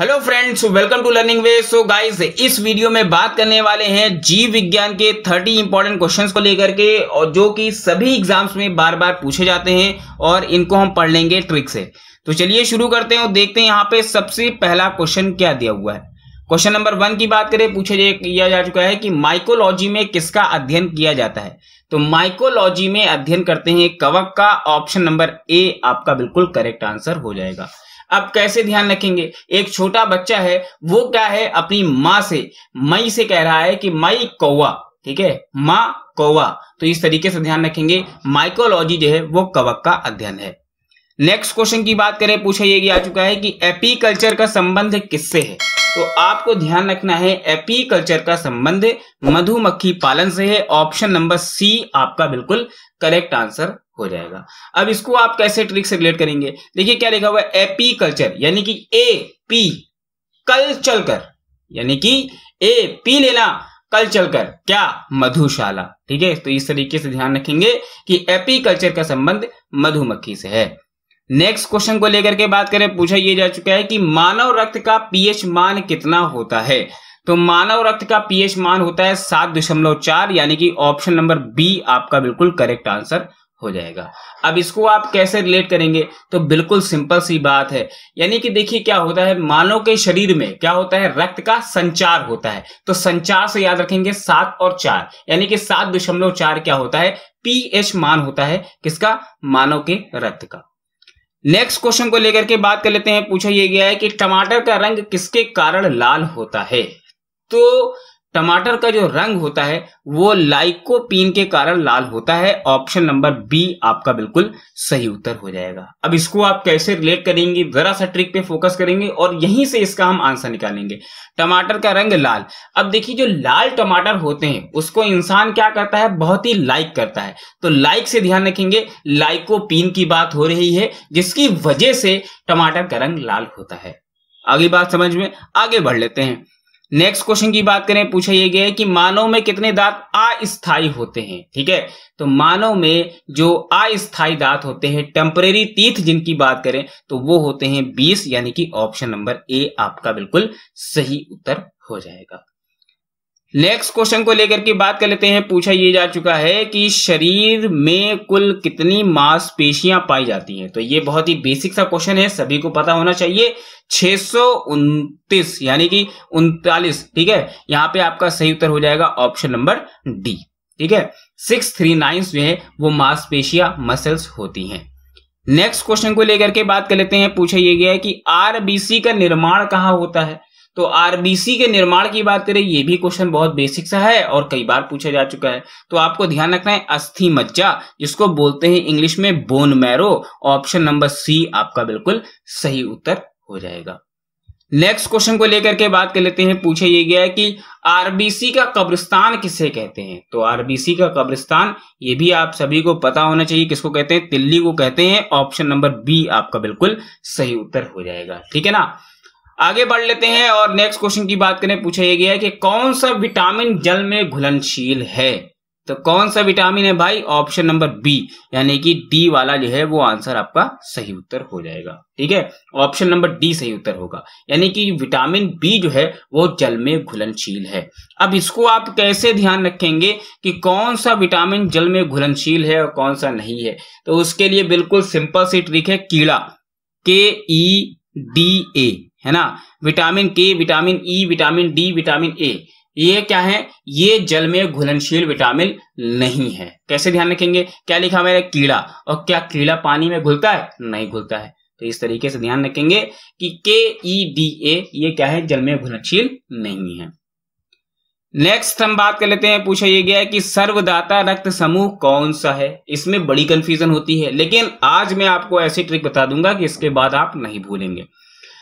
hello friends welcome to learning way so guys इस video में बात करने वाले हैं जीव विज्ञान के 30 इंपॉर्टेंट क्वेश्चंस को लेकर के और जो कि सभी एग्जाम्स में बार बार पूछे जाते हैं और इनको हम पढ़ लेंगे ट्रिक से तो चलिए शुरू करते हैं और देखते हैं यहाँ पे सबसे पहला क्वेश्चन क्या दिया हुआ है क्वेश्चन नंबर वन की बात करें पूछे किया जा चुका है कि माइकोलॉजी में किसका अध्ययन किया जाता है तो माइकोलॉजी में अध्ययन करते हैं कवक का ऑप्शन नंबर ए आपका बिल्कुल करेक्ट आंसर हो जाएगा आप कैसे ध्यान रखेंगे एक छोटा बच्चा है वो क्या है अपनी माँ से मई से कह रहा है कि मई कौवा ठीक है माँ कौवा तो इस तरीके से ध्यान रखेंगे माइकोलॉजी जो है वो कवक का अध्ययन है नेक्स्ट क्वेश्चन की बात करें पूछा ये आ चुका है कि एपीकल्चर का संबंध किससे है तो आपको ध्यान रखना है एपी कल्चर का संबंध मधुमक्खी पालन से है ऑप्शन नंबर सी आपका बिल्कुल करेक्ट आंसर हो जाएगा अब इसको आप कैसे ट्रिक से रिलेट करेंगे देखिए क्या लिखा हुआ है एपी कल्चर यानी कि ए पी कल चलकर यानी कि ए पी लेना कल चलकर क्या मधुशाला ठीक है तो इस तरीके से ध्यान रखेंगे कि एपी कल्चर का संबंध मधुमक्खी से है नेक्स्ट क्वेश्चन को लेकर के बात करें पूछा यह जा चुका है कि मानव रक्त का पीएच मान कितना होता है तो मानव रक्त का पीएच मान होता है सात दशमलव चार यानी कि ऑप्शन नंबर बी आपका बिल्कुल करेक्ट आंसर हो जाएगा अब इसको आप कैसे रिलेट करेंगे तो बिल्कुल सिंपल सी बात है यानी कि देखिए क्या होता है मानव के शरीर में क्या होता है रक्त का संचार होता है तो संचार से याद रखेंगे सात और चार यानी कि सात दशमलव चार क्या होता है पीएच मान होता है किसका मानव के रक्त का नेक्स्ट क्वेश्चन को लेकर के बात कर लेते हैं पूछा यह गया है कि टमाटर का रंग किसके कारण लाल होता है तो टमाटर का जो रंग होता है वो लाइकोपीन के कारण लाल होता है ऑप्शन नंबर बी आपका बिल्कुल सही उत्तर हो जाएगा अब इसको आप कैसे रिलेट करेंगे जरा सा ट्रिक पे फोकस करेंगे और यहीं से इसका हम आंसर निकालेंगे टमाटर का रंग लाल अब देखिए जो लाल टमाटर होते हैं उसको इंसान क्या करता है बहुत ही लाइक करता है तो लाइक से ध्यान रखेंगे लाइकोपीन की बात हो रही है जिसकी वजह से टमाटर का रंग लाल होता है अगली बात समझ में आगे बढ़ लेते हैं नेक्स्ट क्वेश्चन की बात करें पूछा यह गया है कि मानव में कितने दांत अस्थाई होते हैं ठीक है तो मानव में जो अस्थाई दांत होते हैं टेम्परेरी तीथ जिनकी बात करें तो वो होते हैं 20 यानी कि ऑप्शन नंबर ए आपका बिल्कुल सही उत्तर हो जाएगा नेक्स्ट क्वेश्चन को लेकर के बात कर लेते हैं पूछा ये जा चुका है कि शरीर में कुल कितनी मांसपेशियां पाई जाती हैं तो ये बहुत ही बेसिक सा क्वेश्चन है सभी को पता होना चाहिए छह यानी कि उनतालीस ठीक है यहां पे आपका सही उत्तर हो जाएगा ऑप्शन नंबर डी ठीक है सिक्स थ्री नाइन जो है वो मांसपेशिया मसल्स होती हैं नेक्स्ट क्वेश्चन को लेकर के बात कर लेते हैं पूछा यह गया है कि आरबीसी का निर्माण कहाँ होता है तो आरबीसी के निर्माण की बात करें ये भी क्वेश्चन बहुत बेसिक सा है और कई बार पूछा जा चुका है तो आपको ध्यान रखना है अस्थि मज्जा जिसको बोलते हैं इंग्लिश में bone marrow option number C आपका बिल्कुल सही उत्तर हो जाएगा नेक्स्ट क्वेश्चन को लेकर के बात कर लेते हैं पूछा ये गया है कि आरबीसी का कब्रिस्तान किसे कहते हैं तो आरबीसी का कब्रिस्तान ये भी आप सभी को पता होना चाहिए किसको कहते हैं तिल्ली को कहते हैं ऑप्शन नंबर बी आपका बिल्कुल सही उत्तर हो जाएगा ठीक है ना आगे बढ़ लेते हैं और नेक्स्ट क्वेश्चन की बात करें पूछा यह गया है कि कौन सा विटामिन जल में घुलनशील है तो कौन सा विटामिन है भाई ऑप्शन नंबर बी यानी कि डी वाला जो है वो आंसर आपका सही उत्तर हो जाएगा ठीक है ऑप्शन नंबर डी सही उत्तर होगा यानी कि विटामिन बी जो है वो जल में घुलनशील है अब इसको आप कैसे ध्यान रखेंगे कि कौन सा विटामिन जल में घुलनशील है और कौन सा नहीं है तो उसके लिए बिल्कुल सिंपल सी ट्रिक है कीड़ा के ई डी ए है ना vitamin K vitamin E vitamin D vitamin A ये क्या है ये जल में घुलनशील विटामिन नहीं है कैसे ध्यान रखेंगे क्या लिखा मेरा कीड़ा और क्या कीड़ा पानी में घुलता है नहीं घुलता है तो इस तरीके से ध्यान रखेंगे कि के ई डी ए ये क्या है जल में घुलनशील नहीं है नेक्स्ट हम बात कर लेते हैं पूछा यह गया है कि सर्वदाता रक्त समूह कौन सा है इसमें बड़ी कंफ्यूजन होती है लेकिन आज मैं आपको ऐसी ट्रिक बता दूंगा कि इसके बाद आप नहीं भूलेंगे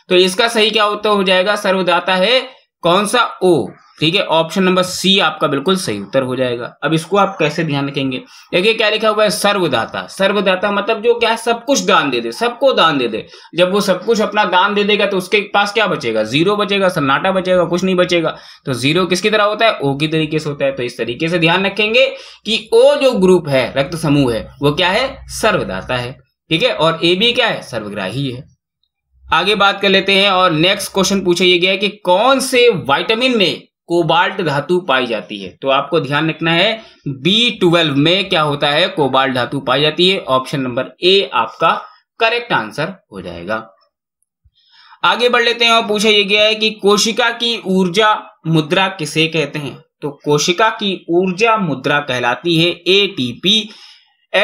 तो इसका सही क्या उत्तर हो जाएगा सर्वदाता है कौन सा ओ ठीक है ऑप्शन नंबर सी आपका बिल्कुल सही उत्तर हो जाएगा अब इसको आप कैसे ध्यान रखेंगे देखिए क्या लिखा हुआ है सर्वदाता सर्वदाता मतलब जो क्या है सब कुछ दान दे दे सबको दान दे दे जब वो सब कुछ अपना दान दे देगा तो उसके पास क्या बचेगा जीरो बचेगा सन्नाटा बचेगा कुछ नहीं बचेगा तो जीरो किसकी तरह होता है ओ की तरीके से होता है तो इस तरीके से ध्यान रखेंगे कि ओ जो ग्रुप है रक्त समूह है वो क्या है सर्वदाता है ठीक है और ए भी क्या है सर्वग्राही है आगे बात कर लेते हैं और नेक्स्ट क्वेश्चन पूछा यह गया है कि कौन से वाइटामिन में कोबाल्ट धातु पाई जाती है तो आपको ध्यान रखना है बी ट्वेल्व में क्या होता है कोबाल्ट धातु पाई जाती है ऑप्शन नंबर ए आपका करेक्ट आंसर हो जाएगा आगे बढ़ लेते हैं और पूछा यह गया है कि कोशिका की ऊर्जा मुद्रा किसे कहते हैं तो कोशिका की ऊर्जा मुद्रा कहलाती है ए एटीपी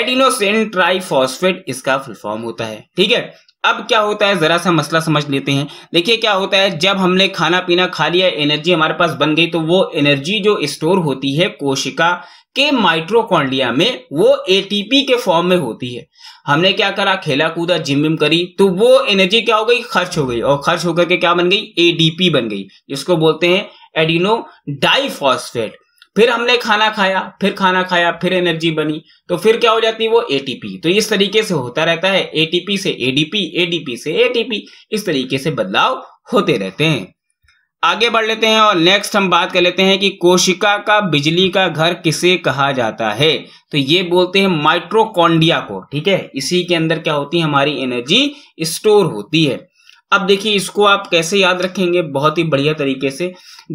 एडिनोसिन ट्राइफॉस्फेट इसका फुलफॉर्म फॉर्म होता है ठीक है अब क्या होता है ज़रा सा मसला समझ लेते हैं देखिए क्या होता है जब हमने खाना पीना खा लिया एनर्जी हमारे पास बन गई तो वो एनर्जी जो स्टोर होती है कोशिका के माइट्रोकॉन्डिया में वो एटीपी के फॉर्म में होती है हमने क्या करा खेला कूदा जिम विम करी तो वो एनर्जी क्या हो गई खर्च हो गई और खर्च होकर के क्या बन गई एडीपी बन गई जिसको बोलते हैं एडिनो डाइफॉस्फेट फिर हमने खाना खाया फिर खाना खाया फिर एनर्जी बनी तो फिर क्या हो जाती है वो एटीपी तो इस तरीके से होता रहता है एटीपी से एडीपी एडीपी से एटीपी इस तरीके से बदलाव होते रहते हैं आगे बढ़ लेते हैं और नेक्स्ट हम बात कर लेते हैं कि कोशिका का बिजली का घर किसे कहा जाता है तो ये बोलते हैं माइट्रोकॉन्डिया को ठीक है इसी के अंदर क्या होती है हमारी एनर्जी स्टोर होती है अब देखिए इसको आप कैसे याद रखेंगे बहुत ही बढ़िया तरीके से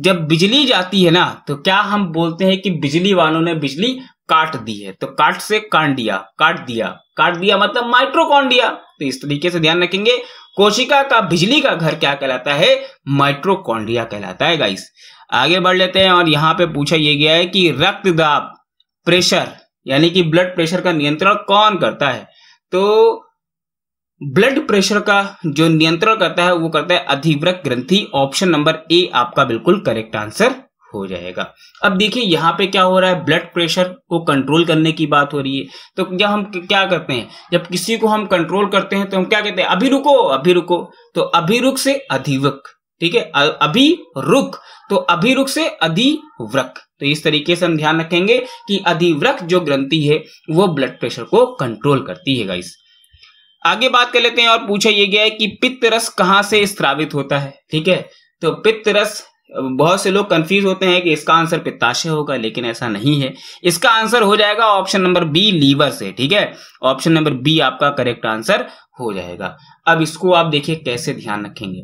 जब बिजली जाती है ना तो क्या हम बोलते हैं कि बिजली वालों ने बिजली काट दी है तो काट से कांडिया काट दिया काट दिया मतलब माइट्रोकॉन्डिया तो इस तरीके से ध्यान रखेंगे कोशिका का बिजली का घर क्या कहलाता है माइट्रोकॉन्डिया कहलाता है गाइस आगे बढ़ लेते हैं और यहाँ पे पूछा यह गया है कि रक्तदाब प्रेशर यानी कि ब्लड प्रेशर का नियंत्रण कौन करता है तो ब्लड प्रेशर का जो नियंत्रण करता है वो करता है अधिवृक ग्रंथि ऑप्शन नंबर ए आपका बिल्कुल करेक्ट आंसर हो जाएगा अब देखिए यहाँ पे क्या हो रहा है ब्लड प्रेशर को कंट्रोल करने की बात हो रही है तो क्या हम क्या करते हैं जब किसी को हम कंट्रोल करते हैं तो हम क्या कहते हैं अभी रुको अभी रुको तो अभी रुक से अधिवक ठीक है अभी रुक तो अभी रुक से अधिव्रक तो इस तरीके से हम ध्यान रखेंगे कि अधिव्रक जो ग्रंथि है वो ब्लड प्रेशर को कंट्रोल करती है गाइस आगे बात कर लेते हैं और पूछा यह गया है कि पित्त रस कहाँ से स्त्रावित होता है ठीक है तो पित्त रस बहुत से लोग कंफ्यूज होते हैं कि इसका आंसर पित्ताशय होगा लेकिन ऐसा नहीं है इसका आंसर हो जाएगा ऑप्शन नंबर बी लीवर से ठीक है ऑप्शन नंबर बी आपका करेक्ट आंसर हो जाएगा अब इसको आप देखिए कैसे ध्यान रखेंगे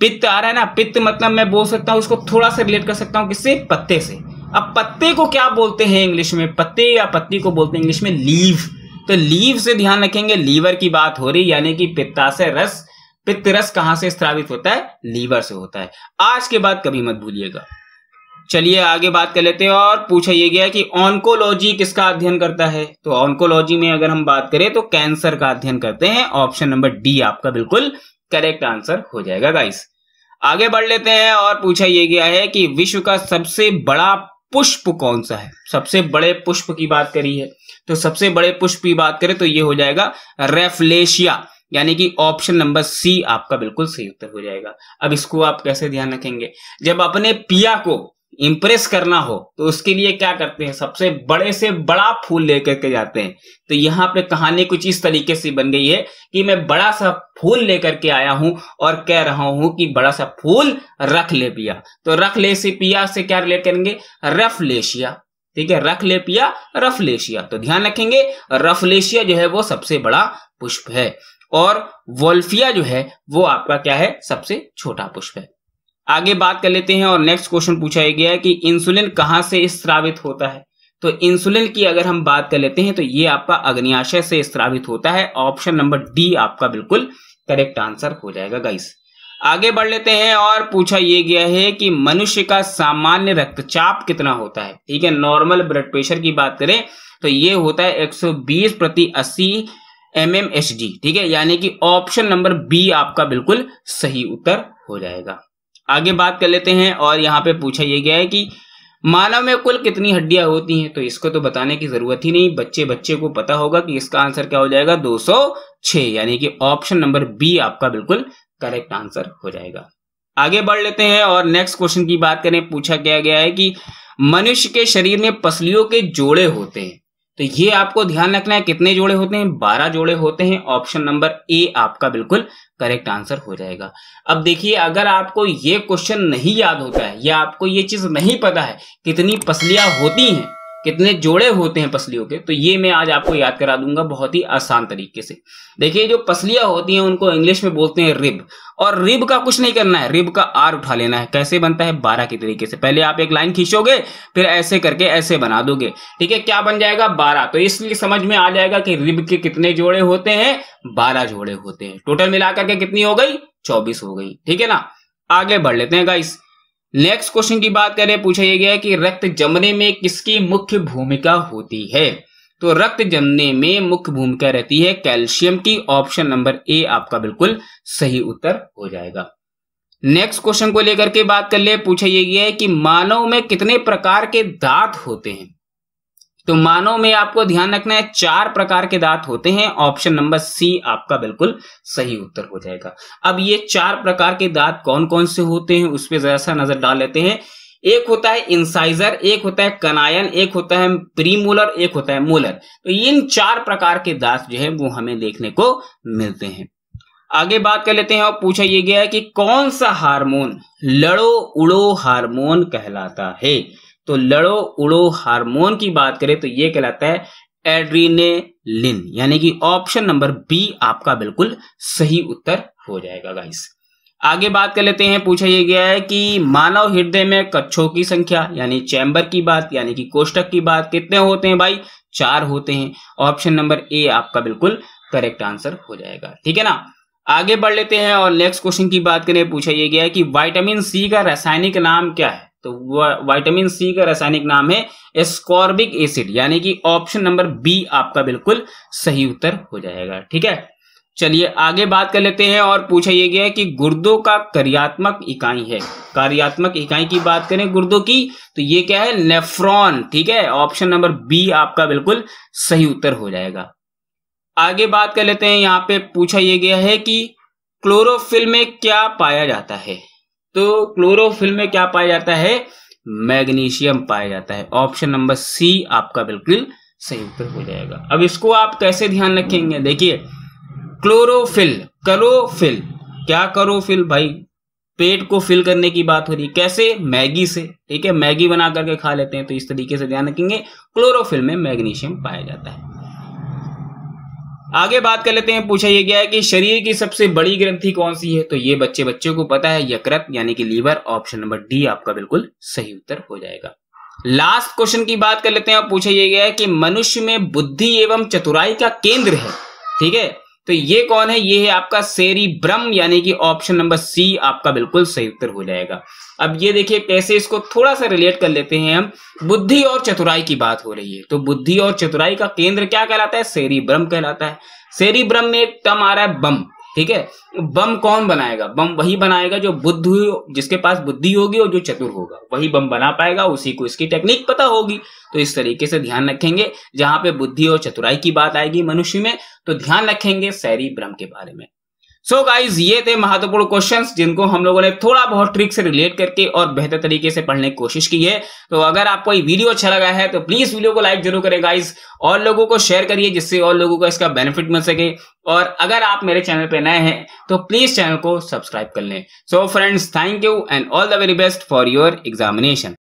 पित्त आ रहा है ना पित्त मतलब मैं बोल सकता हूँ उसको थोड़ा सा रिलेट कर सकता हूँ किससे पत्ते से अब पत्ते को क्या बोलते हैं इंग्लिश में पत्ते या पत्ती को बोलते हैं इंग्लिश में लीव तो लीव से ध्यान रखेंगे लीवर की बात हो रही यानी कि पित्ताशय रस पित्त रस कहां से स्त्रावित होता है लीवर से होता है आज के बाद कभी मत भूलिएगा चलिए आगे बात कर लेते हैं और पूछा यह गया कि ऑन्कोलॉजी किसका अध्ययन करता है तो ऑन्कोलॉजी में अगर हम बात करें तो कैंसर का अध्ययन करते हैं ऑप्शन नंबर डी आपका बिल्कुल करेक्ट आंसर हो जाएगा गाइस आगे बढ़ लेते हैं और पूछा यह गया है कि विश्व का सबसे बड़ा पुष्प कौन सा है सबसे बड़े पुष्प की बात करी है तो सबसे बड़े पुष्प की बात करें तो ये हो जाएगा रेफलेशिया यानी कि ऑप्शन नंबर सी आपका बिल्कुल सही उत्तर हो जाएगा अब इसको आप कैसे ध्यान रखेंगे जब अपने पिया को इम्प्रेस करना हो तो उसके लिए क्या करते हैं सबसे बड़े से बड़ा फूल लेकर के जाते हैं तो यहाँ पे कहानी कुछ इस तरीके से बन गई है कि मैं बड़ा सा फूल लेकर के आया हूं और कह रहा हूं कि बड़ा सा फूल रख ले पिया तो रख ले से पिया से क्या रिलेट करेंगे रफलेशिया ठीक है रख रफ रफलेशिया तो ध्यान रखेंगे रफलेशिया जो है वो सबसे बड़ा पुष्प है और वोल्फिया जो है वो आपका क्या है सबसे छोटा पुष्प है आगे बात कर लेते हैं और नेक्स्ट क्वेश्चन पूछा गया है कि इंसुलिन कहाँ से स्त्रावित होता है तो इंसुलिन की अगर हम बात कर लेते हैं तो ये आपका अग्नियाशय से स्त्रावित होता है ऑप्शन नंबर डी आपका बिल्कुल करेक्ट आंसर हो जाएगा गाइस आगे बढ़ लेते हैं और पूछा ये गया है कि मनुष्य का सामान्य रक्तचाप कितना होता है ठीक है नॉर्मल ब्लड प्रेशर की बात करें तो ये होता है 120 प्रति 80 एम एम एच डी ठीक है यानी कि ऑप्शन नंबर बी आपका बिल्कुल सही उत्तर हो जाएगा आगे बात कर लेते हैं और यहाँ पे पूछा यह गया है कि मानव में कुल कितनी हड्डियां होती हैं तो इसको तो बताने की जरूरत ही नहीं बच्चे बच्चे को पता होगा कि इसका आंसर क्या हो जाएगा 206 यानी कि ऑप्शन नंबर बी आपका बिल्कुल करेक्ट आंसर हो जाएगा आगे बढ़ लेते हैं और नेक्स्ट क्वेश्चन की बात करें पूछा क्या गया है कि मनुष्य के शरीर में पसलियों के जोड़े होते हैं तो ये आपको ध्यान रखना है कितने जोड़े होते हैं बारह जोड़े होते हैं ऑप्शन नंबर ए आपका बिल्कुल करेक्ट आंसर हो जाएगा अब देखिए अगर आपको ये क्वेश्चन नहीं याद होता है या आपको ये चीज नहीं पता है कितनी पसलियां होती हैं कितने जोड़े होते हैं पसलियों के तो ये मैं आज आपको याद करा दूंगा बहुत ही आसान तरीके से देखिए जो पसलियां होती हैं उनको इंग्लिश में बोलते हैं रिब और रिब का कुछ नहीं करना है रिब का आर उठा लेना है कैसे बनता है बारह के तरीके से पहले आप एक लाइन खींचोगे फिर ऐसे करके ऐसे बना दोगे ठीक है क्या बन जाएगा बारह तो इसलिए समझ में आ जाएगा कि रिब के कितने जोड़े होते हैं बारह जोड़े होते हैं टोटल मिलाकर के कितनी हो गई चौबीस हो गई ठीक है ना आगे बढ़ लेते हैं गाइस नेक्स्ट क्वेश्चन की बात करें पूछा यह गया कि रक्त जमने में किसकी मुख्य भूमिका होती है तो रक्त जमने में मुख्य भूमिका रहती है कैल्शियम की ऑप्शन नंबर ए आपका बिल्कुल सही उत्तर हो जाएगा नेक्स्ट क्वेश्चन को लेकर के बात कर ले पूछा यह गया है कि मानव में कितने प्रकार के दांत होते हैं तो मानव में आपको ध्यान रखना है चार प्रकार के दांत होते हैं ऑप्शन नंबर सी आपका बिल्कुल सही उत्तर हो जाएगा अब ये चार प्रकार के दांत कौन कौन से होते हैं उस पर जरा सा नजर डाल लेते हैं एक होता है इंसाइजर एक होता है कनायन एक होता है प्रीमोलर एक होता है मोलर तो इन चार प्रकार के दांत जो है वो हमें देखने को मिलते हैं आगे बात कर लेते हैं और पूछा यह गया है कि कौन सा हार्मोन लड़ो उड़ो हार्मोन कहलाता है तो लड़ो उड़ो हार्मोन की बात करें तो ये कहलाता है एड्रीनेलिन यानी कि ऑप्शन नंबर बी आपका बिल्कुल सही उत्तर हो जाएगा गाइस आगे बात कर लेते हैं पूछा यह गया है कि मानव हृदय में कच्छों की संख्या यानी चैम्बर की बात यानी कि कोष्टक की बात कितने होते हैं भाई चार होते हैं ऑप्शन नंबर ए आपका बिल्कुल करेक्ट आंसर हो जाएगा ठीक है ना आगे बढ़ लेते हैं और नेक्स्ट क्वेश्चन की बात करें पूछा यह गया है कि वाइटामिन सी का रासायनिक नाम क्या है तो वाइटामिन सी का रासायनिक नाम है एस्कॉर्बिक एसिड यानी कि ऑप्शन नंबर बी आपका बिल्कुल सही उत्तर हो जाएगा ठीक है चलिए आगे बात कर लेते हैं और पूछा यह गया है कि गुर्दों का कार्यात्मक इकाई है कार्यात्मक इकाई की बात करें गुर्दों की तो ये क्या है नेफ्रॉन ठीक है ऑप्शन नंबर बी आपका बिल्कुल सही उत्तर हो जाएगा आगे बात कर लेते हैं यहाँ पे पूछा यह गया है कि क्लोरोफिल में क्या पाया जाता है तो क्लोरोफिल में क्या पाया जाता है मैग्नीशियम पाया जाता है ऑप्शन नंबर सी आपका बिल्कुल सही उत्तर हो जाएगा अब इसको आप कैसे ध्यान रखेंगे देखिए क्लोरोफिल करोफिल क्या करोफिल भाई पेट को फिल करने की बात हो रही है कैसे मैगी से ठीक है मैगी बना करके खा लेते हैं तो इस तरीके से ध्यान रखेंगे क्लोरोफिल में मैग्नीशियम पाया जाता है आगे बात कर लेते हैं पूछा यह गया है कि शरीर की सबसे बड़ी ग्रंथि कौन सी है तो ये बच्चे बच्चों को पता है यकृत यानी कि लीवर ऑप्शन नंबर डी आपका बिल्कुल सही उत्तर हो जाएगा लास्ट क्वेश्चन की बात कर लेते हैं और पूछा यह गया है कि मनुष्य में बुद्धि एवं चतुराई का केंद्र है ठीक है तो ये कौन है ये है आपका सेरी ब्रह्म यानी कि ऑप्शन नंबर सी आपका बिल्कुल सही उत्तर हो जाएगा अब ये देखिए कैसे इसको थोड़ा सा रिलेट कर लेते हैं हम बुद्धि और चतुराई की बात हो रही है तो बुद्धि और चतुराई का केंद्र क्या कहलाता है सेरी ब्रह्म कहलाता है सेरी ब्रह्म में एक टर्म आ रहा है बम ठीक है बम कौन बनाएगा बम वही बनाएगा जो बुद्ध जिसके पास बुद्धि होगी और जो चतुर होगा वही बम बना पाएगा उसी को इसकी टेक्निक पता होगी तो इस तरीके से ध्यान रखेंगे जहां पे बुद्धि और चतुराई की बात आएगी मनुष्य में तो ध्यान रखेंगे सैरी ब्रह्म के बारे में सो so गाइज ये थे महत्वपूर्ण क्वेश्चंस जिनको हम लोगों ने थोड़ा बहुत ट्रिक से रिलेट करके और बेहतर तरीके से पढ़ने की कोशिश की है तो अगर आपको ये वीडियो अच्छा लगा है तो प्लीज वीडियो को लाइक जरूर करें गाइज और लोगों को शेयर करिए जिससे और लोगों को इसका बेनिफिट मिल सके और अगर आप मेरे चैनल पर नए हैं तो प्लीज चैनल को सब्सक्राइब कर लें so friends thank you and all the very best for your examination